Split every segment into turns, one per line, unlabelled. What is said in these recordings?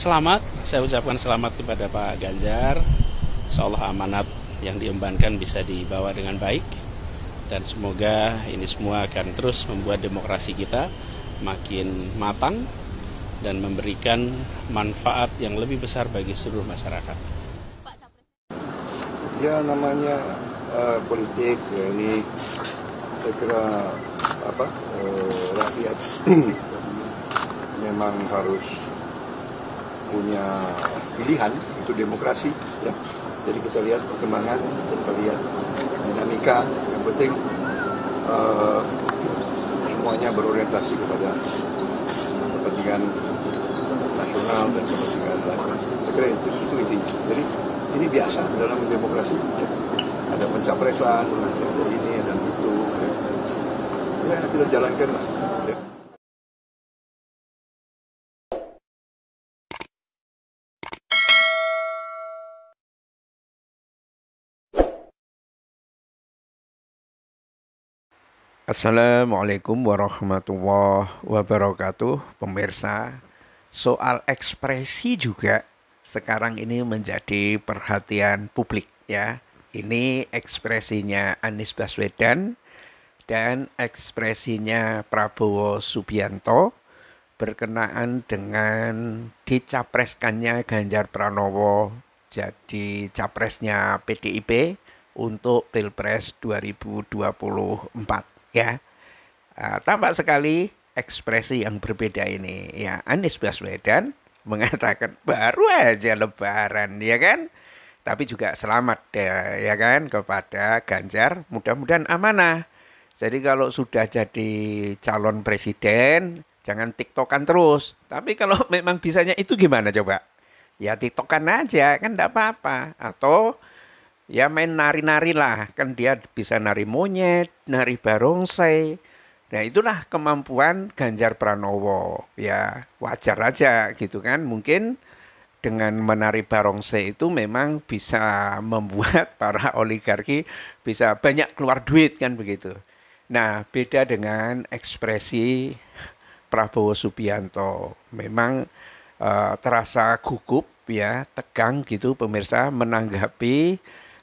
Selamat, saya ucapkan selamat kepada Pak Ganjar. Seolah amanat yang diembankan bisa dibawa dengan baik. Dan semoga ini semua akan terus membuat demokrasi kita makin matang dan memberikan manfaat yang lebih besar bagi seluruh masyarakat. Ya namanya uh, politik ya ini saya kira apa uh, rakyat memang harus punya pilihan itu demokrasi ya jadi kita lihat perkembangan kita lihat dinamika yang penting uh, semuanya berorientasi kepada kepentingan nasional dan kepentingan rakyat saya kira itu itu intinya jadi ini biasa dalam demokrasi ya. ada pencapresan ada ini dan itu ya, ya kita jalankan lah ya. Assalamualaikum warahmatullahi wabarakatuh, pemirsa. Soal ekspresi juga sekarang ini menjadi perhatian publik ya. Ini ekspresinya Anies Baswedan dan ekspresinya Prabowo Subianto berkenaan dengan dicapreskannya Ganjar Pranowo jadi capresnya PDIP untuk Pilpres 2024 ya uh, tampak sekali ekspresi yang berbeda ini ya Anies Baswedan mengatakan baru aja lebaran ya kan tapi juga selamat ya, ya kan kepada Ganjar mudah-mudahan amanah jadi kalau sudah jadi calon presiden jangan tiktokan terus tapi kalau memang bisanya itu gimana coba ya tiktokan aja kan tidak apa-apa atau ya main nari-nari lah kan dia bisa nari monyet nari barongsai nah itulah kemampuan Ganjar Pranowo ya wajar aja gitu kan mungkin dengan menari barongsai itu memang bisa membuat para oligarki bisa banyak keluar duit kan begitu nah beda dengan ekspresi Prabowo Subianto memang uh, terasa gugup ya tegang gitu pemirsa menanggapi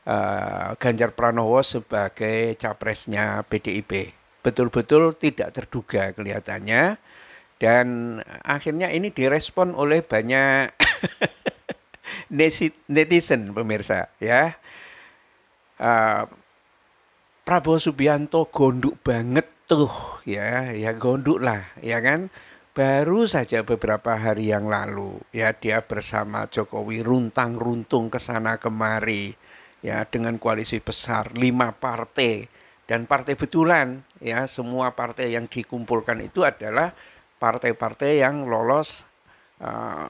uh, Ganjar Pranowo sebagai capresnya PDIP. Betul-betul tidak terduga kelihatannya dan akhirnya ini direspon oleh banyak netizen pemirsa ya. Uh, Prabowo Subianto gondok banget tuh ya, ya gondok lah ya kan baru saja beberapa hari yang lalu ya dia bersama Jokowi runtang-runtung ke sana kemari ya dengan koalisi besar lima partai dan partai betulan ya semua partai yang dikumpulkan itu adalah partai-partai yang lolos uh,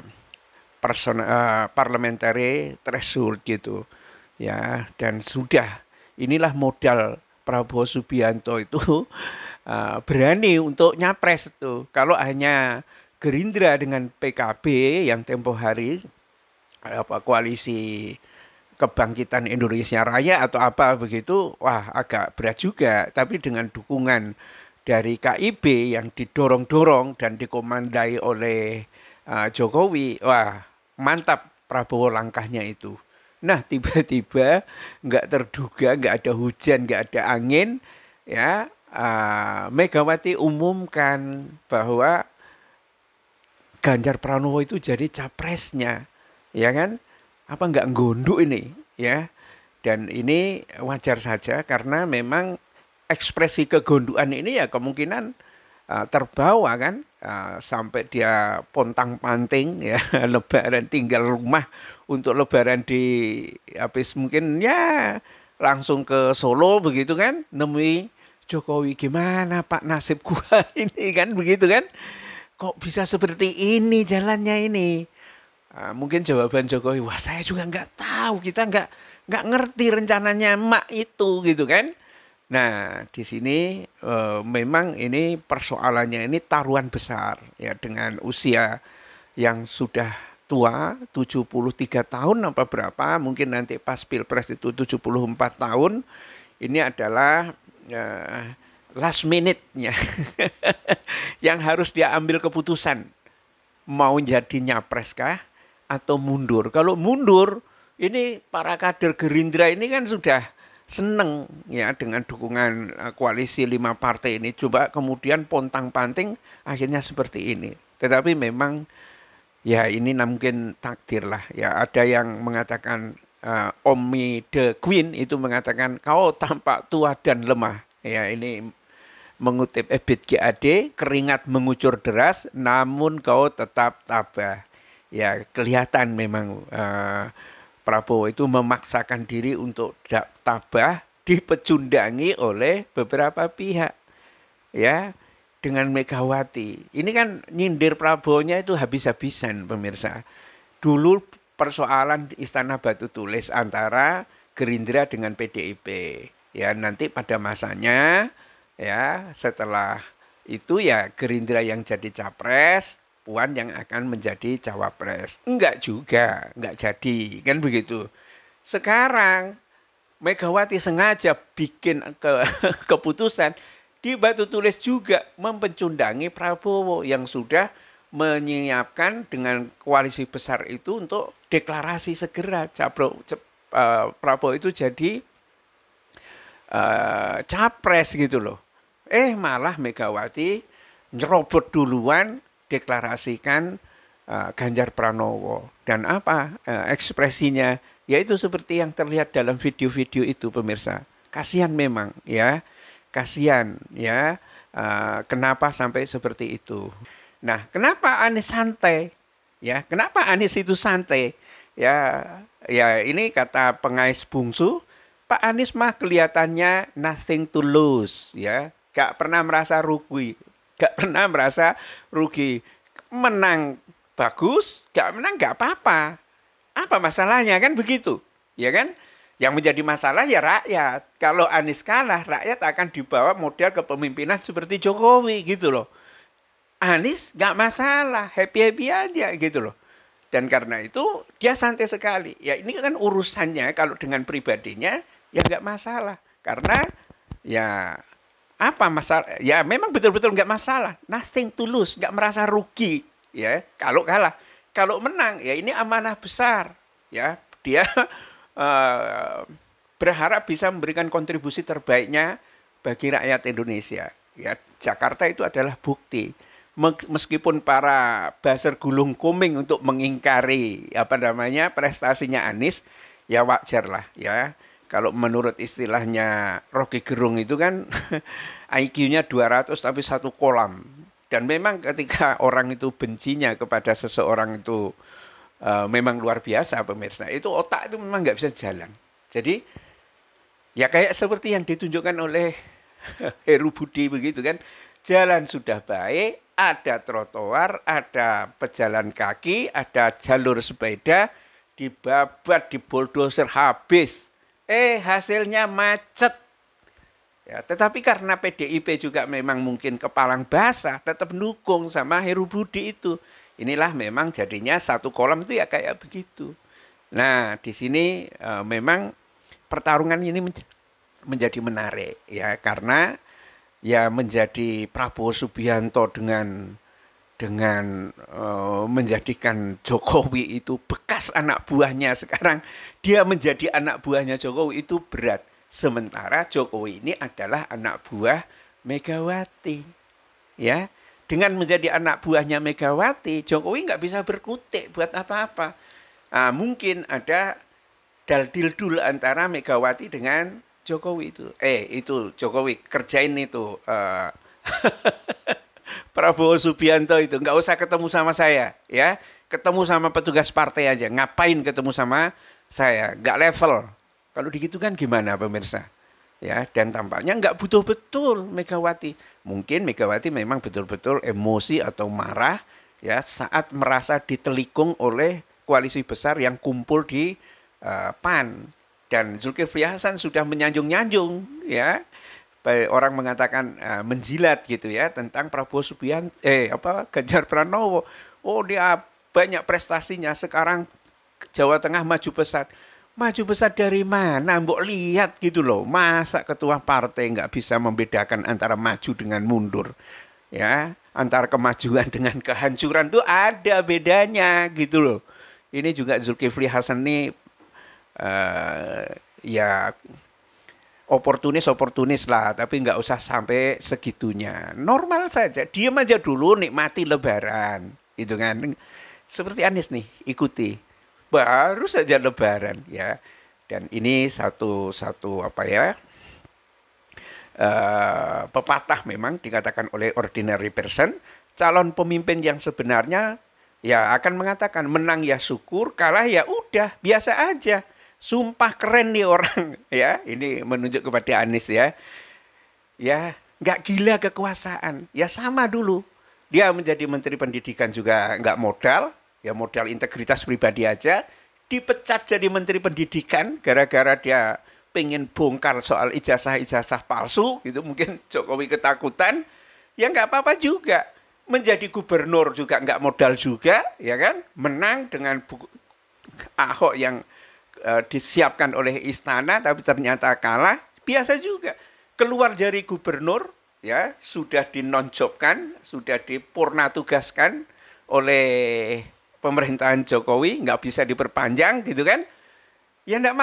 person uh, parliamentary threshold gitu ya dan sudah inilah modal Prabowo Subianto itu uh, berani untuk nyapres itu kalau hanya Gerindra dengan PKB yang tempo hari apa koalisi kebangkitan Indonesia Raya atau apa begitu, wah agak berat juga. Tapi dengan dukungan dari KIB yang didorong-dorong dan dikomandai oleh uh, Jokowi, wah mantap Prabowo langkahnya itu. Nah tiba-tiba nggak terduga, nggak ada hujan, nggak ada angin, ya uh, Megawati umumkan bahwa Ganjar Pranowo itu jadi capresnya, ya kan? apa enggak gondok ini ya dan ini wajar saja karena memang ekspresi kegonduan ini ya kemungkinan uh, terbawa kan uh, sampai dia pontang panting ya lebaran tinggal rumah untuk lebaran di habis mungkin ya langsung ke Solo begitu kan nemui Jokowi gimana Pak nasib gua ini kan begitu kan kok bisa seperti ini jalannya ini Ah, mungkin jawaban Jokowi, wah saya juga nggak tahu, kita nggak nggak ngerti rencananya mak itu gitu kan. Nah di sini e, memang ini persoalannya ini taruhan besar ya dengan usia yang sudah tua 73 tahun apa berapa mungkin nanti pas pilpres itu 74 tahun ini adalah e, last minute-nya yang harus dia ambil keputusan mau jadi nyapres kah atau mundur. Kalau mundur, ini para kader Gerindra ini kan sudah seneng ya dengan dukungan eh, koalisi lima partai ini. Coba kemudian pontang-panting akhirnya seperti ini. Tetapi memang ya ini mungkin takdir lah. Ya ada yang mengatakan uh, Omi the Queen itu mengatakan kau tampak tua dan lemah. Ya ini mengutip Ebit GAD, keringat mengucur deras, namun kau tetap tabah ya kelihatan memang uh, Prabowo itu memaksakan diri untuk tabah dipecundangi oleh beberapa pihak ya dengan Megawati. Ini kan nyindir Prabowo-nya itu habis-habisan pemirsa. Dulu persoalan Istana Batu Tulis antara Gerindra dengan PDIP. Ya, nanti pada masanya ya setelah itu ya Gerindra yang jadi capres, Puan yang akan menjadi cawapres. Enggak juga, enggak jadi, kan begitu. Sekarang Megawati sengaja bikin ke, keputusan di batu tulis juga mempencundangi Prabowo yang sudah menyiapkan dengan koalisi besar itu untuk deklarasi segera Cabro, uh, eh, Prabowo itu jadi uh, capres gitu loh. Eh malah Megawati nyerobot duluan deklarasikan uh, eh, Ganjar Pranowo dan apa uh, ekspresinya yaitu seperti yang terlihat dalam video-video itu pemirsa kasihan memang ya kasihan ya uh, kenapa sampai seperti itu nah kenapa Anies santai ya kenapa Anies itu santai ya ya ini kata pengais bungsu Pak Anies mah kelihatannya nothing to lose ya gak pernah merasa rugi Gak pernah merasa rugi. Menang bagus, gak menang gak apa-apa. Apa masalahnya kan begitu, ya kan? Yang menjadi masalah ya rakyat. Kalau Anies kalah, rakyat akan dibawa model kepemimpinan seperti Jokowi gitu loh. Anies gak masalah, happy-happy aja gitu loh. Dan karena itu dia santai sekali. Ya ini kan urusannya kalau dengan pribadinya ya gak masalah. Karena ya apa masalah? Ya memang betul-betul nggak masalah. Nothing to lose, nggak merasa rugi ya kalau kalah. Kalau menang ya ini amanah besar ya. Dia uh, berharap bisa memberikan kontribusi terbaiknya bagi rakyat Indonesia. Ya, Jakarta itu adalah bukti meskipun para baser gulung kuming untuk mengingkari apa namanya prestasinya Anies ya wajar lah ya kalau menurut istilahnya Rocky Gerung itu kan IQ-nya 200 tapi satu kolam. Dan memang ketika orang itu bencinya kepada seseorang itu uh, memang luar biasa pemirsa. Itu otak itu memang nggak bisa jalan. Jadi ya kayak seperti yang ditunjukkan oleh Heru Budi begitu kan. Jalan sudah baik, ada trotoar, ada pejalan kaki, ada jalur sepeda, dibabat, diboldoser habis Eh hasilnya macet. Ya, tetapi karena PDIP juga memang mungkin kepalang basah, tetap mendukung sama Heru Budi itu. Inilah memang jadinya satu kolam itu ya kayak begitu. Nah, di sini e, memang pertarungan ini menj menjadi menarik ya karena ya menjadi Prabowo Subianto dengan dengan uh, menjadikan Jokowi itu bekas anak buahnya sekarang dia menjadi anak buahnya Jokowi itu berat sementara Jokowi ini adalah anak buah Megawati ya dengan menjadi anak buahnya Megawati Jokowi nggak bisa berkutik buat apa-apa nah, mungkin ada daldil dul antara Megawati dengan Jokowi itu eh itu Jokowi kerjain itu uh, Prabowo Subianto itu nggak usah ketemu sama saya ya ketemu sama petugas partai aja ngapain ketemu sama saya nggak level kalau begitu kan gimana pemirsa ya dan tampaknya nggak butuh betul Megawati mungkin Megawati memang betul-betul emosi atau marah ya saat merasa ditelikung oleh koalisi besar yang kumpul di uh, PAN dan Zulkifli Hasan sudah menyanjung-nyanjung ya orang mengatakan uh, menjilat gitu ya tentang Prabowo Subianto eh apa Ganjar Pranowo. Oh dia banyak prestasinya sekarang Jawa Tengah maju pesat. Maju pesat dari mana? Mbok lihat gitu loh. Masa ketua partai nggak bisa membedakan antara maju dengan mundur? Ya, antara kemajuan dengan kehancuran tuh ada bedanya gitu loh. Ini juga Zulkifli Hasan nih uh, ya oportunis oportunis lah tapi nggak usah sampai segitunya normal saja diam aja dulu nikmati lebaran gitu kan seperti Anies nih ikuti baru saja lebaran ya dan ini satu satu apa ya uh, pepatah memang dikatakan oleh ordinary person calon pemimpin yang sebenarnya ya akan mengatakan menang ya syukur kalah ya udah biasa aja Sumpah keren nih orang ya. Ini menunjuk kepada Anies ya. Ya, nggak gila kekuasaan. Ya sama dulu. Dia menjadi menteri pendidikan juga nggak modal, ya modal integritas pribadi aja. Dipecat jadi menteri pendidikan gara-gara dia pengen bongkar soal ijazah-ijazah palsu itu mungkin Jokowi ketakutan ya nggak apa-apa juga menjadi gubernur juga nggak modal juga ya kan menang dengan buku, Ahok yang Eh, disiapkan oleh istana tapi ternyata kalah biasa juga keluar dari gubernur ya sudah dinonjokkan sudah dipurna tugaskan oleh pemerintahan Jokowi nggak bisa diperpanjang gitu kan ya enggak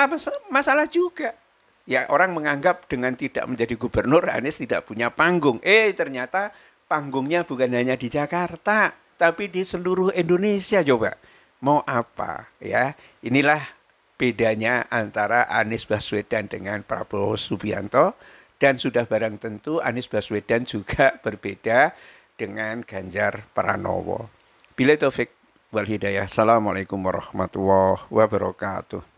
masalah juga ya orang menganggap dengan tidak menjadi gubernur Anies tidak punya panggung eh ternyata panggungnya bukan hanya di Jakarta tapi di seluruh Indonesia coba mau apa ya inilah bedanya antara Anies Baswedan dengan Prabowo Subianto dan sudah barang tentu Anies Baswedan juga berbeda dengan Ganjar Pranowo. Bila taufik wal hidayah. Assalamualaikum warahmatullahi wabarakatuh.